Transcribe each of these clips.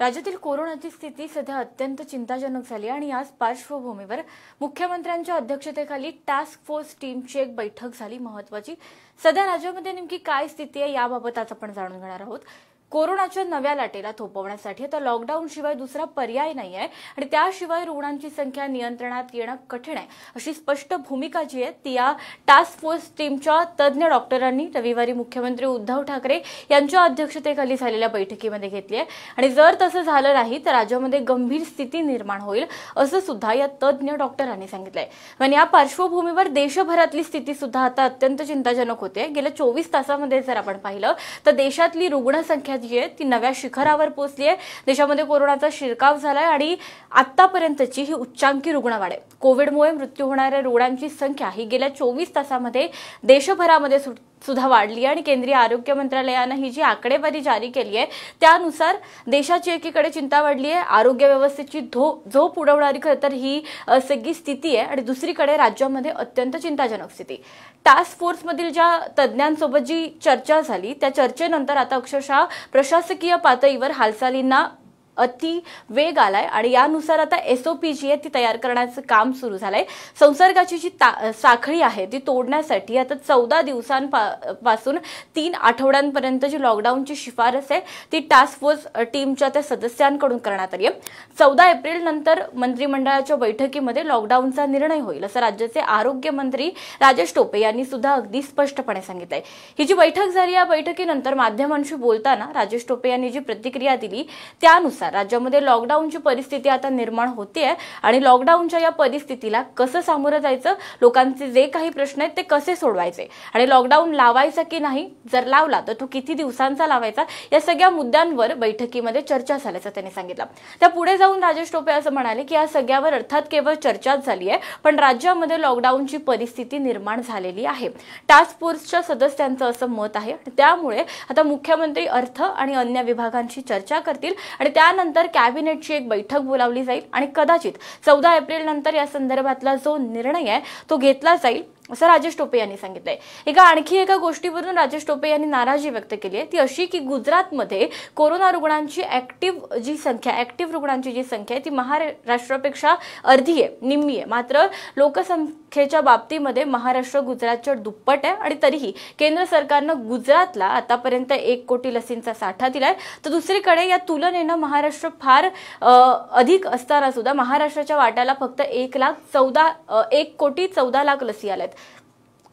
राज्यातील कोरोनाची स्थिती सध्या अत्यंत चिंताजनक झाली आणि आज पार्श्वभूमीवर मुख्यमंत्र्यांच्या अध्यक्षतेखाली टास्क फोर्स टीमची एक बैठक झाली महत्वाची सध्या राज्यामध्ये नेमकी काय स्थिती आहे याबाबत आज आपण जाणून घेणार आहोत कोरोनाच्या नव्या लाटेला थोपवण्यासाठी आता लॉकडाऊन शिवाय दुसरा पर्याय नाही आहे आणि त्याशिवाय रुग्णांची संख्या नियंत्रणात येणं कठीण आहे अशी स्पष्ट भूमिका जी आहे ती या टास्क फोर्स टीमच्या तज्ज्ञ डॉक्टरांनी रविवारी मुख्यमंत्री उद्धव ठाकरे यांच्या अध्यक्षतेखाली झालेल्या बैठकीमध्ये घेतली आहे आणि जर तसं झालं नाही तर राज्यामध्ये गंभीर स्थिती निर्माण होईल असं सुद्धा या तज्ज्ञ डॉक्टरांनी सांगितलंय पण या पार्श्वभूमीवर देशभरातली स्थिती सुद्धा आता अत्यंत चिंताजनक होते गेल्या चोवीस तासामध्ये जर आपण पाहिलं तर देशातली रुग्णसंख्या जी आहे ती नव्या शिखरावर पोहोचली आहे देशामध्ये कोरोनाचा शिरकाव झालाय आणि आतापर्यंतची ही उच्चांकी रुग्णवाढ आहे कोविडमुळे मृत्यू होणाऱ्या रुग्णांची संख्या ही गेल्या चोवीस तासामध्ये देशभरामध्ये सुट सुद्धा वाढली आणि केंद्रीय आरोग्य मंत्रालयानं ही जी आकडेवारी जारी केली आहे त्यानुसार देशाची एकीकडे चिंता वाढली आहे आरोग्य व्यवस्थेची धो झोप उडवणारी खरं तर ही सगळी स्थिती आहे आणि दुसरीकडे राज्यामध्ये अत्यंत चिंताजनक स्थिती टास्क फोर्समधील ज्या तज्ज्ञांसोबत जी चर्चा झाली त्या चर्चेनंतर आता अक्षरशः प्रशासकीय पातळीवर हालचालींना अति वेग आलाय आणि यानुसार आता एसओपी जी आहे ती तयार करण्याचं काम सुरू झालंय संसर्गाची जी साखळी आहे ती तोडण्यासाठी आता चौदा दिवसांपासून तीन आठवड्यांपर्यंत जी लॉकडाऊनची शिफारस आहे ती टास्क फोर्स टीमच्या त्या सदस्यांकडून करण्यात आली आहे चौदा एप्रिल नंतर मंत्रिमंडळाच्या बैठकीमध्ये लॉकडाऊनचा निर्णय होईल असं राज्याचे आरोग्य मंत्री राजेश टोपे यांनी सुद्धा अगदी स्पष्टपणे सांगितलंय ही जी बैठक झाली या बैठकीनंतर माध्यमांशी बोलताना राजेश टोपे यांनी जी प्रतिक्रिया दिली त्यानुसार राज्यामध्ये लॉकडाऊनची परिस्थिती आता निर्माण होते आहे आणि लॉकडाऊनच्या या परिस्थितीला कसं सामोरं जायचं लोकांचे जे काही प्रश्न आहेत ते कसे सोडवायचे आणि लॉकडाऊन लावायचा की नाही जर लावला तर तो किती दिवसांचा लावायचा या सगळ्या मुद्द्यांवर बैठकीमध्ये चर्चा झाल्याचं त्यांनी सांगितलं त्या पुढे जाऊन राजेश टोपे असं म्हणाले की या सगळ्यावर अर्थात केवळ चर्चाच झाली आहे पण राज्यामध्ये लॉकडाऊनची परिस्थिती निर्माण झालेली आहे टास्क फोर्सच्या सदस्यांचं असं मत आहे त्यामुळे आता मुख्यमंत्री अर्थ आणि अन्य विभागांशी चर्चा करतील आणि त्या त्यानंतर कॅबिनेटची एक बैठक बोलावली जाईल आणि कदाचित चौदा एप्रिल नंतर या संदर्भातला जो निर्णय आहे तो घेतला जाईल असं राजेश टोपे यांनी सांगितलंय एका आणखी एका गोष्टीवरून राजेश टोपे यांनी नाराजी व्यक्त केली आहे ती अशी की गुजरातमध्ये कोरोना रुग्णांची ऍक्टिव्ह जी संख्या ऍक्टिव्ह रुग्णांची जी संख्या आहे ती महाराष्ट्रापेक्षा अर्धी आहे निम्मी आहे मात्र लोकसं संख्येच्या बाबतीमध्ये महाराष्ट्र गुजरातच्या दुप्पट आहे आणि तरीही केंद्र सरकारनं गुजरातला आतापर्यंत एक कोटी लसींचा साठा दिलाय तर दुसरीकडे या तुलनेनं महाराष्ट्र फार अधिक असताना सुद्धा महाराष्ट्राच्या वाट्याला फक्त एक लाख चौदा एक कोटी चौदा लाख लसी आहेत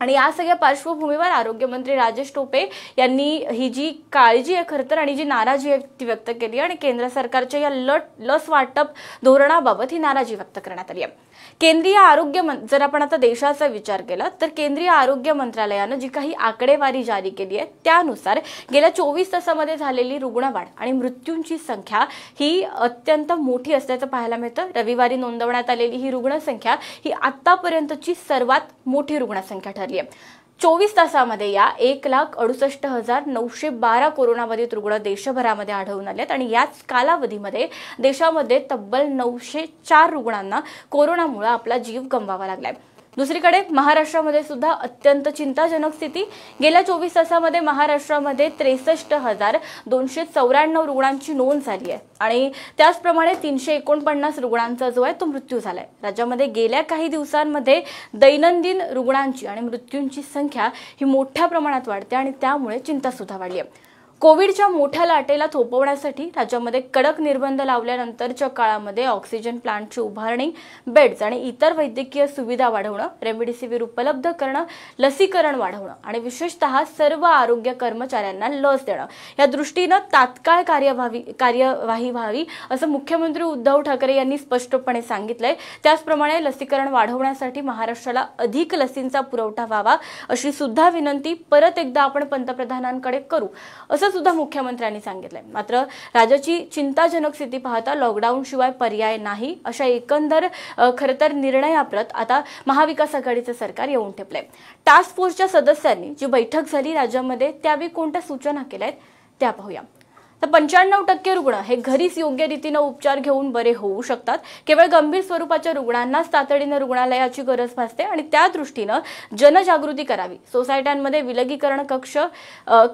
आणि या सगळ्या पार्श्वभूमीवर आरोग्यमंत्री राजेश टोपे यांनी ही जी काळजी आहे खरं आणि जी नाराजी आहे ती व्यक्त केली आणि केंद्र सरकारच्या या लट लस वाटप धोरणाबाबत ही नाराजी व्यक्त करण्यात आली आहे केंद्रीय आरोग्य जर आपण आता देशाचा विचार केला तर केंद्रीय आरोग्य मंत्रालयानं जी काही आकडेवारी जारी केली आहे त्यानुसार गेल्या चोवीस तासामध्ये झालेली रुग्णवाढ आणि मृत्यूंची संख्या ही अत्यंत मोठी असल्याचं पाहायला मिळतं रविवारी नोंदवण्यात आलेली ही रुग्णसंख्या ही आतापर्यंतची सर्वात मोठी रुग्णसंख्या ठरली ठरली आहे चोवीस तासामध्ये या एक लाख अडुसष्ट हजार नऊशे बारा कोरोनाबाधित रुग्ण देशभरामध्ये आढळून आलेत आणि याच कालावधीमध्ये देशामध्ये तब्बल नऊशे चार रुग्णांना कोरोनामुळे आपला जीव गमवावा लागलाय दुसरीकडे महाराष्ट्रामध्ये सुद्धा अत्यंत चिंताजनक स्थिती गेल्या चोवीस तासामध्ये महाराष्ट्रामध्ये त्रेसष्ट हजार दोनशे चौऱ्याण्णव रुग्णांची नोंद झाली आहे आणि त्याचप्रमाणे तीनशे एकोणपन्नास रुग्णांचा जो आहे तो मृत्यू झालाय राज्यामध्ये गेल्या काही दिवसांमध्ये दैनंदिन रुग्णांची आणि मृत्यूंची संख्या ही मोठ्या प्रमाणात वाढते आणि त्यामुळे चिंता सुद्धा वाढली आहे कोविडच्या मोठ्या लाटेला थोपवण्यासाठी राज्यामध्ये कडक निर्बंध लावल्यानंतरच्या काळामध्ये ऑक्सिजन प्लांटची उभारणी बेड्स आणि इतर वैद्यकीय सुविधा वाढवणं रेमडेसिवीर उपलब्ध करणं लसीकरण वाढवणं आणि विशेषतः सर्व आरोग्य कर्मचाऱ्यांना लस देणं या दृष्टीनं तात्काळ कार्यवाही कार्यवाही व्हावी असं मुख्यमंत्री उद्धव ठाकरे यांनी स्पष्टपणे सांगितलंय त्याचप्रमाणे लसीकरण वाढवण्यासाठी महाराष्ट्राला अधिक लसींचा पुरवठा व्हावा अशी सुद्धा विनंती परत एकदा आपण पंतप्रधानांकडे करू असं असं सुद्धा मुख्यमंत्र्यांनी सांगितलंय मात्र राज्याची चिंताजनक स्थिती पाहता लॉकडाऊन शिवाय पर्याय नाही अशा एकंदर खरं तर निर्णयाप्रत आता महाविकास आघाडीचं सरकार येऊन ठेपलंय टास्क फोर्सच्या सदस्यांनी जी बैठक झाली राज्यामध्ये त्यावेळी कोणत्या सूचना केल्या आहेत त्या पाहूया तर पंच्याण्णव टक्के रुग्ण हे घरीच योग्य रीतीनं उपचार घेऊन बरे होऊ शकतात केवळ गंभीर स्वरूपाच्या रुग्णांनाच तातडीनं रुग्णालयाची गरज भासते आणि त्या दृष्टीनं जनजागृती करावी सोसायट्यांमध्ये विलगीकरण कक्ष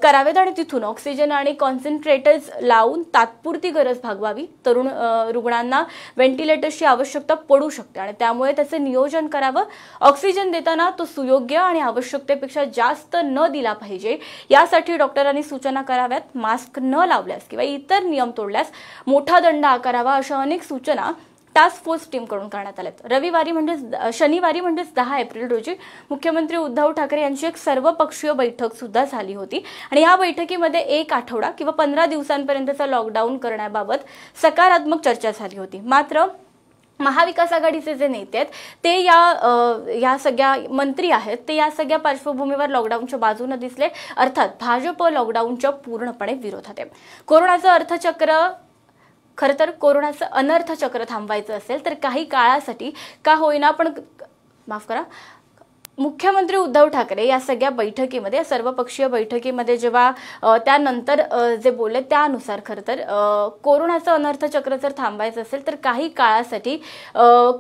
करावेत आणि तिथून ऑक्सिजन आणि कॉन्सन्ट्रेटर्स लावून तात्पुरती गरज भागवावी तरुण रुग्णांना व्हेंटिलेटर्सची आवश्यकता पडू शकते आणि त्यामुळे त्याचं नियोजन करावं ऑक्सिजन देताना तो सुयोग्य आणि आवश्यकतेपेक्षा जास्त न दिला पाहिजे यासाठी डॉक्टरांनी सूचना कराव्यात मास्क न लावले लावल्यास किंवा इतर नियम तोडल्यास मोठा दंड आकारावा अशा अनेक सूचना टास्क फोर्स टीमकडून करण्यात आल्यात रविवारी म्हणजे शनिवारी म्हणजेच दहा एप्रिल रोजी मुख्यमंत्री उद्धव ठाकरे यांची एक सर्वपक्षीय बैठक सुद्धा झाली होती आणि या बैठकीमध्ये एक आठवडा किंवा पंधरा दिवसांपर्यंतचा लॉकडाऊन करण्याबाबत सकारात्मक चर्चा झाली होती मात्र महाविकास आघाडीचे जे नेते आहेत ते या या सगळ्या मंत्री आहेत ते या सगळ्या पार्श्वभूमीवर लॉकडाऊनच्या बाजूने दिसले अर्थात भाजप लॉकडाऊनच्या पूर्णपणे विरोधात आहे कोरोनाचं अर्थचक्र खरं तर कोरोनाचं अनर्थचक्र थांबवायचं असेल तर काही काळासाठी का होईना पण माफ करा मुख्यमंत्री उद्धव ठाकरे या सगळ्या बैठकीमध्ये सर्वपक्षीय बैठकीमध्ये जेव्हा त्यानंतर जे बोलले त्यानुसार खरं तर कोरोनाचं अनर्थचक्र जर थांबायचं असेल तर काही काळासाठी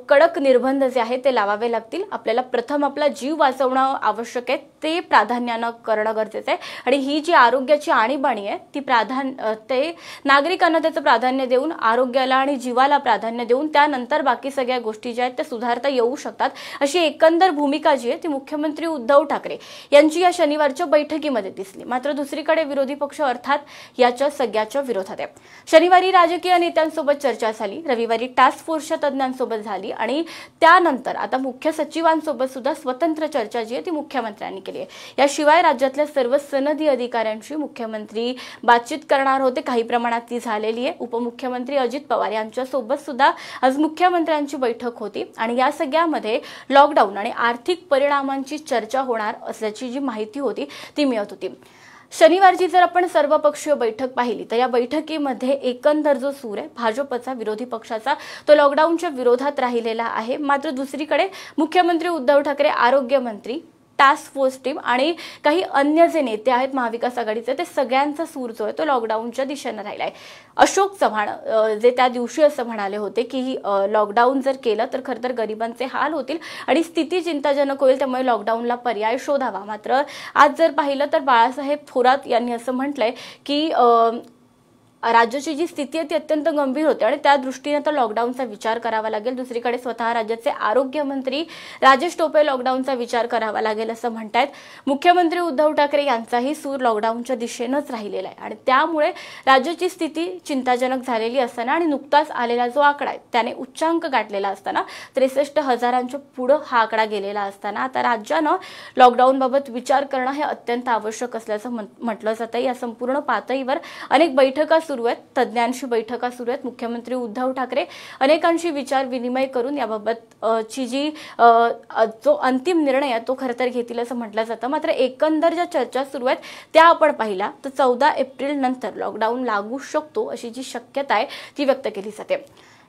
कडक निर्बंध जे आहेत ते लावावे लागतील आपल्याला प्रथम आपला जीव वाचवणं आवश्यक आहे ते प्राधान्यानं करणं गरजेचं आहे आणि ही जी आरोग्याची आणीबाणी आहे ती प्राधान्य ते नागरिकांना त्याचं प्राधान्य देऊन आरोग्याला आणि जीवाला प्राधान्य देऊन त्यानंतर बाकी सगळ्या गोष्टी ज्या आहेत त्या सुधारता येऊ शकतात अशी एकंदर भूमिका जी आहे ती मुख्यमंत्री उद्धव ठाकरे यांची या शनिवारच्या बैठकीमध्ये दिसली मात्र दुसरीकडे विरोधी पक्ष अर्थात याच्या सगळ्याच्या विरोधात आहे शनिवारी राजकीय नेत्यांसोबत चर्चा झाली रविवारी टास्क फोर्सच्या तज्ज्ञांसोबत झाली आणि त्यानंतर आता मुख्य सचिवांसोबत सुद्धा स्वतंत्र चर्चा जी आहे ती मुख्यमंत्र्यांनी केली आहे याशिवाय राज्यातल्या सर्व सनदी अधिकाऱ्यांशी मुख्यमंत्री बातचीत करणार होते काही प्रमाणात ती झालेली आहे उपमुख्यमंत्री अजित पवार यांच्यासोबत सुद्धा आज मुख्यमंत्र्यांची बैठक होती आणि या सगळ्यामध्ये लॉकडाऊन आणि आर्थिक परिणाम परिणामांची चर्चा होणार असल्याची जी माहिती होती ती मिळत होती शनिवारची जर आपण सर्वपक्षीय बैठक पाहिली तर या बैठकीमध्ये एकंदर जो सूर आहे भाजपचा विरोधी पक्षाचा तो लॉकडाऊनच्या विरोधात राहिलेला आहे मात्र दुसरीकडे मुख्यमंत्री उद्धव ठाकरे आरोग्यमंत्री टास्क फोर्स टीम आणि काही अन्य जे नेते आहेत महाविकास आघाडीचे ते सगळ्यांचा सूर जो आहे तो लॉकडाऊनच्या दिशेनं राहिला आहे अशोक चव्हाण जे त्या दिवशी असं म्हणाले होते की लॉकडाऊन जर केलं तर खरं तर गरिबांचे हाल होतील आणि स्थिती चिंताजनक होईल त्यामुळे लॉकडाऊनला पर्याय शोधावा मात्र आज जर पाहिलं तर बाळासाहेब थोरात यांनी असं म्हटलंय की राज्याची जी स्थिती आहे ती अत्यंत गंभीर होते आणि त्या दृष्टीने आता लॉकडाऊनचा विचार करावा लागेल दुसरीकडे स्वतः राज्याचे आरोग्यमंत्री राजेश टोपे लॉकडाऊनचा विचार करावा लागेल असं म्हणतायत मुख्यमंत्री उद्धव ठाकरे यांचाही सूर लॉकडाऊनच्या दिशेनंच राहिलेला आहे आणि त्यामुळे राज्याची स्थिती चिंताजनक झालेली असताना आणि नुकताच आलेला जो आकडा आहे त्याने उच्चांक गाठलेला असताना त्रेसष्ट हजारांच्या पुढं हा आकडा गेलेला असताना आता राज्यानं लॉकडाऊनबाबत विचार करणं हे अत्यंत आवश्यक असल्याचं म्हटलं जातं या संपूर्ण पातळीवर अनेक बैठका सुरू आहेत तज्ज्ञांशी बैठका सुरू आहेत मुख्यमंत्री उद्धव ठाकरे अनेकांशी विचार विनिमय करून याबाबत ची जी जो अंतिम निर्णय आहे तो खरं तर घेतील असं म्हटलं जातं मात्र एकंदर ज्या चर्चा सुरू आहेत त्या आपण पाहिला तर चौदा एप्रिल नंतर लॉकडाऊन लागू शकतो अशी जी शक्यता आहे ती व्यक्त केली जाते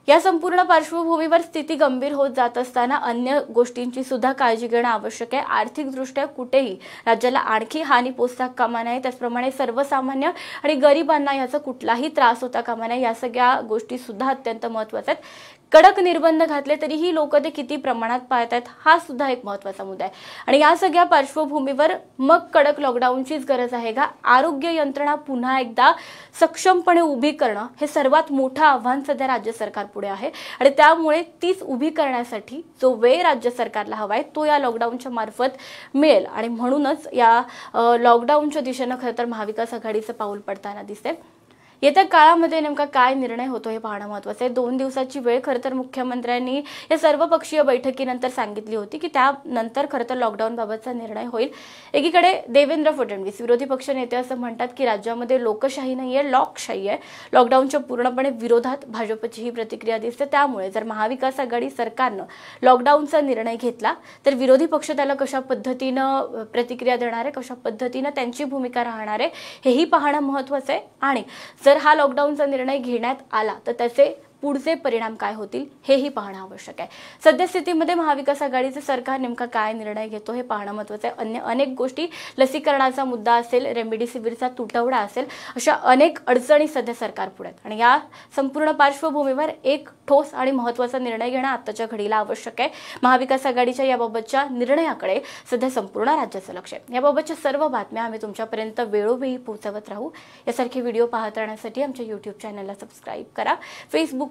या संपूर्ण पार्श्वभूमीवर स्थिती गंभीर होत जात असताना अन्य गोष्टींची सुद्धा काळजी घेणं आवश्यक आहे आर्थिकदृष्ट्या कुठेही राज्याला आणखी हानी पोचता कामा नाही त्याचप्रमाणे सर्वसामान्य आणि गरिबांना याचा कुठलाही त्रास होता कामा नये या सगळ्या गोष्टी सुद्धा अत्यंत महत्वाच्या आहेत कडक निर्बंध घातले तरीही लोक ते किती प्रमाणात पाळत आहेत हा सुद्धा एक महत्वाचा मुद्दा आहे आणि या सगळ्या पार्श्वभूमीवर मग कडक लॉकडाऊनचीच गरज आहे का आरोग्य यंत्रणा पुन्हा एकदा सक्षमपणे उभी करणं हे सर्वात मोठं आव्हान सध्या राज्य सरकार पुढे आहे आणि त्यामुळे तीच उभी करण्यासाठी जो वेळ राज्य सरकारला हवा आहे तो या लॉकडाऊनच्या मार्फत मिळेल आणि म्हणूनच या लॉकडाऊनच्या दिशेनं खरं तर महाविकास आघाडीचं पाऊल पडताना दिसते येत्या काळामध्ये नेमका काय निर्णय होतो हे पाहणं महत्वाचं आहे दोन दिवसाची वेळ खरं तर मुख्यमंत्र्यांनी या सर्वपक्षीय बैठकीनंतर सांगितली होती की त्यानंतर खरं तर लॉकडाऊनबाबतचा निर्णय होईल एकीकडे देवेंद्र फडणवीस विरोधी पक्ष नेते असं म्हणतात की राज्यामध्ये लोकशाही नाही आहे लॉकशाही आहे लॉकडाऊनच्या पूर्णपणे विरोधात भाजपची ही प्रतिक्रिया दिसते त्यामुळे जर महाविकास आघाडी सरकारनं लॉकडाऊनचा निर्णय घेतला तर विरोधी पक्ष त्याला कशा पद्धतीनं प्रतिक्रिया देणार आहे कशा पद्धतीनं त्यांची भूमिका राहणार आहे हेही पाहणं महत्वाचं आहे आणि जर जर हा लॉकडाऊनचा निर्णय घेण्यात आला तर त्याचे पुढचे परिणाम काय होतील हेही पाहणं आवश्यक आहे सद्यस्थितीमध्ये महाविकास आघाडीचं सरकार नेमका काय निर्णय घेतो हे पाहणं महत्वाचं आहे अन्य अनेक गोष्टी लसीकरणाचा मुद्दा असेल रेमडेसिवीरचा तुटवडा असेल अशा अनेक अडचणी सध्या सरकार पुढे आहेत आणि या संपूर्ण पार्श्वभूमीवर एक ठोस आणि महत्वाचा निर्णय घेणं आत्ताच्या घडीला आवश्यक आहे महाविकास आघाडीच्या याबाबतच्या निर्णयाकडे सध्या संपूर्ण राज्याचं लक्ष आहे याबाबतच्या सर्व बातम्या आम्ही तुमच्यापर्यंत वेळोवेळी पोहोचवत राहू यासारखे व्हिडिओ पाहत राहण्यासाठी आमच्या युट्यूब चॅनलला सबस्क्राईब करा फेसबुक